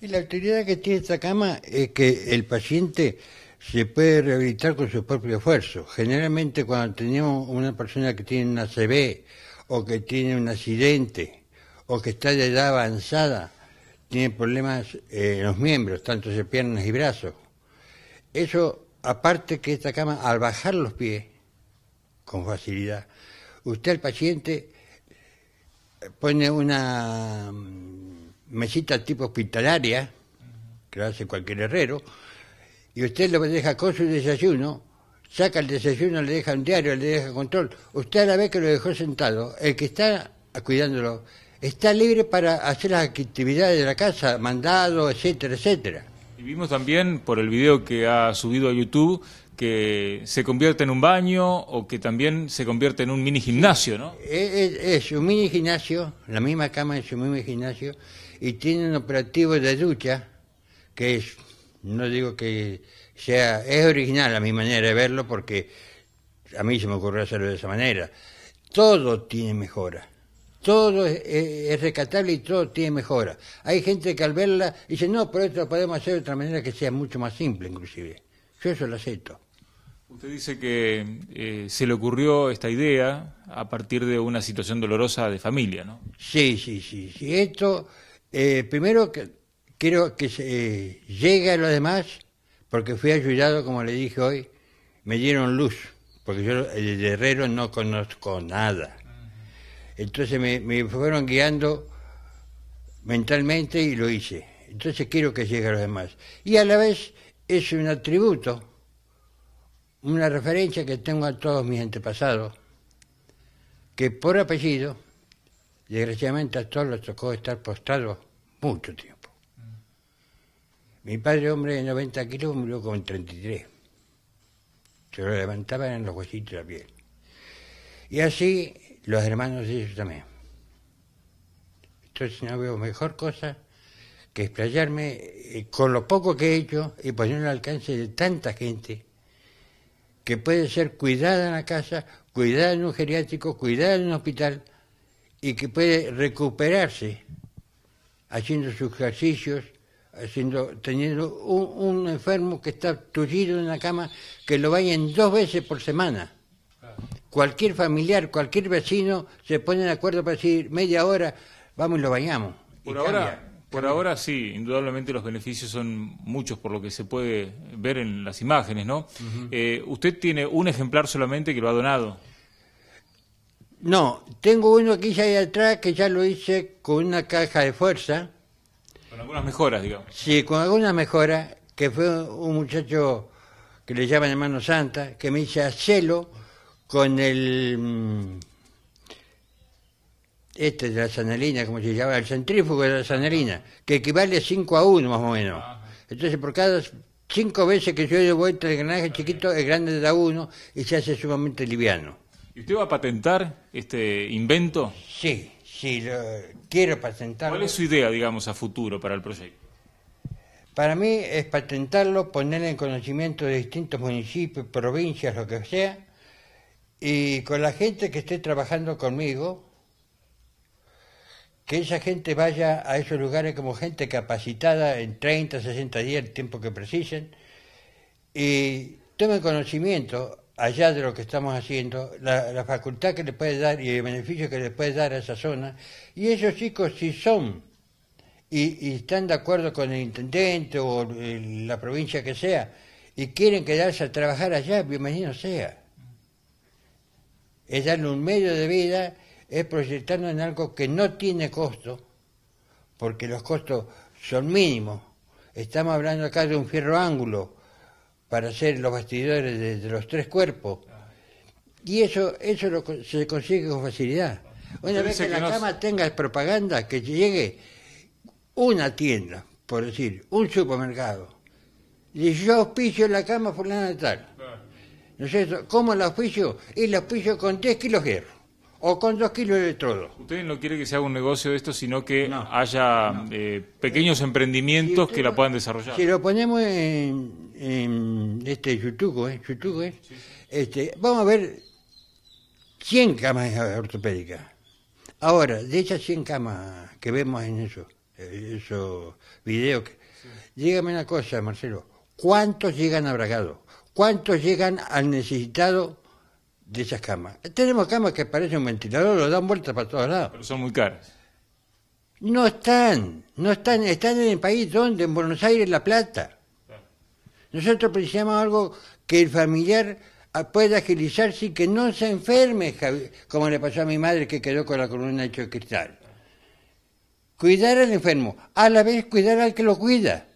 Y la utilidad que tiene esta cama es que el paciente se puede rehabilitar con su propio esfuerzo. Generalmente cuando tenemos una persona que tiene una CB o que tiene un accidente o que está de edad avanzada, tiene problemas eh, en los miembros, tanto de piernas y brazos. Eso, aparte que esta cama, al bajar los pies con facilidad, usted el paciente eh, pone una mesita tipo hospitalaria, que lo hace cualquier herrero, y usted lo deja con su desayuno, saca el desayuno, le deja un diario, le deja control. Usted a la vez que lo dejó sentado, el que está cuidándolo, está libre para hacer las actividades de la casa, mandado, etcétera, etcétera. Y vimos también por el video que ha subido a YouTube que se convierte en un baño o que también se convierte en un mini gimnasio, ¿no? Eh, es, un mini gimnasio, la misma cama es un mini gimnasio y tiene un operativo de ducha que es, no digo que sea, es original a mi manera de verlo porque a mí se me ocurrió hacerlo de esa manera. Todo tiene mejora todo es, recatable y todo tiene mejora. Hay gente que al verla dice, no, pero esto lo podemos hacer de otra manera que sea mucho más simple inclusive. Yo eso lo acepto. Usted dice que eh, se le ocurrió esta idea a partir de una situación dolorosa de familia, ¿no? Sí, sí, sí. Esto, eh, primero quiero que eh, llegue a los demás, porque fui ayudado, como le dije hoy, me dieron luz, porque yo el guerrero no conozco nada. Entonces me fueron guiando mentalmente y lo hice. Entonces quiero que llegue a los demás. Y a la vez es un atributo una referencia que tengo a todos mis antepasados, que por apellido, desgraciadamente a todos les tocó estar postrados mucho tiempo. Mi padre, hombre de 90 kilos, murió con 33. Se lo levantaban en los huesitos de la piel. Y así los hermanos de ellos también. Entonces no veo mejor cosa que explayarme eh, con lo poco que he hecho y poner al alcance de tanta gente que puede ser cuidada en la casa, cuidada en un geriátrico, cuidada en un hospital y que puede recuperarse haciendo sus ejercicios, haciendo, teniendo un, enfermo que está tullido en la cama, que lo vayan dos veces por semana. Cualquier familiar, cualquier vecino se pone de acuerdo para decir media hora, vamos y lo bañamos. Por ahora sí, indudablemente los beneficios son muchos por lo que se puede ver en las imágenes, ¿no? Eh, usted tiene un ejemplar solamente que lo ha donado. No, tengo uno aquí ya ahí atrás que ya lo hice con una caja de fuerza. Con algunas mejoras, digamos. Sí, con algunas mejoras, que fue un muchacho que le llaman hermano Santa, que me hice a con el mm, este de la sanelina, como se llama, el centrífugo de la sanelina, que equivale a 5 a 1 más o menos. Entonces, por cada 5 veces que yo doy vuelta este el granaje chiquito, el grande da uno y se hace sumamente liviano. ¿Y usted va a patentar este invento? Sí, sí, quiero patentarlo. ¿Cuál es su idea, digamos, a futuro para el proyecto? Para mí es patentarlo, ponerlo en conocimiento de distintos municipios, provincias, lo que sea, y con la gente que esté trabajando conmigo, que esa gente vaya a esos lugares como gente capacitada en 30, 60 días, el tiempo que precisen, y tomen conocimiento allá de lo que estamos haciendo, la, facultad que le puede dar y el beneficio que le puede dar a esa zona. Y esos chicos, si son y, están de acuerdo con el intendente o la provincia que sea, y quieren quedarse a trabajar allá, imagino sea. Es darle un medio de vida es proyectando en algo que no tiene costo, porque los costos son mínimos. Estamos hablando acá de un fierro ángulo para hacer los bastidores de, los tres cuerpos. Y eso, eso se consigue con facilidad. Una vez que, la cama tenga propaganda, que llegue una tienda, por decir, un supermercado, y yo auspicio la cama por de tal. ¿No ¿Cómo la auspicio? Y la auspicio con 10 kilos de hierro o con dos kilos de todo. Ustedes no quieren que se haga un negocio de esto, sino que haya eh, pequeños eh, emprendimientos que la puedan desarrollar. Si lo ponemos en, este YouTube, ¿eh? YouTube ¿eh? Este, vamos a ver 100 camas ortopédicas. Ahora, de esas 100 camas que vemos en eso, esos videos, dígame una cosa, Marcelo, ¿cuántos llegan a Bragado? ¿Cuántos llegan al necesitado de esas camas. Tenemos camas que parecen un ventilador, lo dan vueltas para todos lados. Pero son muy caras. No están, no están, están en el país donde, en Buenos Aires, La Plata. Nosotros precisamos algo que el familiar ah, pueda agilizarse y que no se enferme, como le pasó a mi madre que quedó con la columna hecha de cristal. Cuidar al enfermo, a la vez cuidar al que lo cuida.